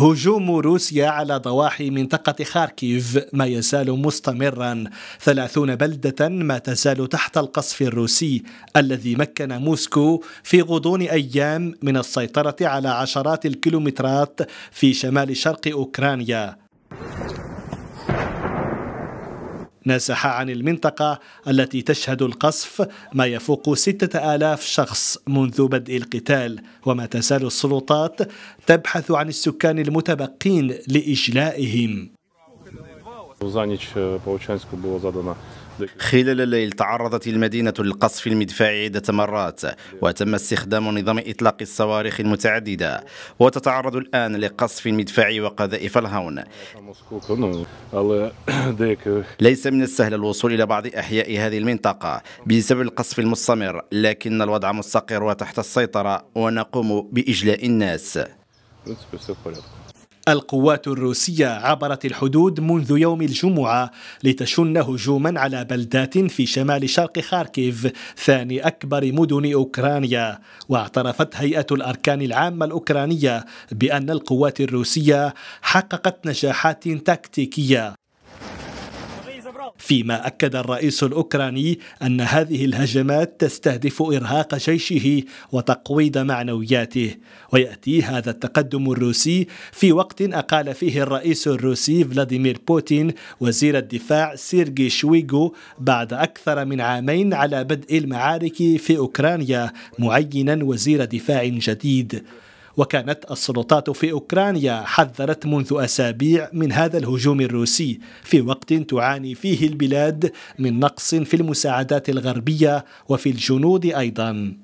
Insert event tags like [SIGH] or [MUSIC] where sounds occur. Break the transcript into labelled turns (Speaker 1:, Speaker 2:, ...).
Speaker 1: هجوم روسيا على ضواحي منطقة خاركيف ما يزال مستمرا ثلاثون بلدة ما تزال تحت القصف الروسي الذي مكن موسكو في غضون أيام من السيطرة على عشرات الكيلومترات في شمال شرق أوكرانيا نازح عن المنطقة التي تشهد القصف ما يفوق ستة آلاف شخص منذ بدء القتال وما تزال السلطات تبحث عن السكان المتبقين لإجلائهم
Speaker 2: خلال الليل تعرضت المدينة للقصف المدفعي عدة مرات وتم استخدام نظام إطلاق الصواريخ المتعددة وتتعرض الآن لقصف مدفعي وقذائف الهون [CLEARS THROAT] ليس من السهل الوصول إلى بعض أحياء هذه المنطقة بسبب القصف المستمر لكن الوضع مستقر وتحت السيطرة ونقوم بإجلاء الناس
Speaker 1: القوات الروسية عبرت الحدود منذ يوم الجمعة لتشن هجوما على بلدات في شمال شرق خاركيف ثاني أكبر مدن أوكرانيا واعترفت هيئة الأركان العامة الأوكرانية بأن القوات الروسية حققت نجاحات تكتيكية فيما أكد الرئيس الأوكراني أن هذه الهجمات تستهدف إرهاق جيشه وتقويض معنوياته ويأتي هذا التقدم الروسي في وقت أقال فيه الرئيس الروسي فلاديمير بوتين وزير الدفاع سيرجي شويغو بعد أكثر من عامين على بدء المعارك في أوكرانيا معينا وزير دفاع جديد وكانت السلطات في أوكرانيا حذرت منذ أسابيع من هذا الهجوم الروسي في وقت تعاني فيه البلاد من نقص في المساعدات الغربية وفي الجنود أيضا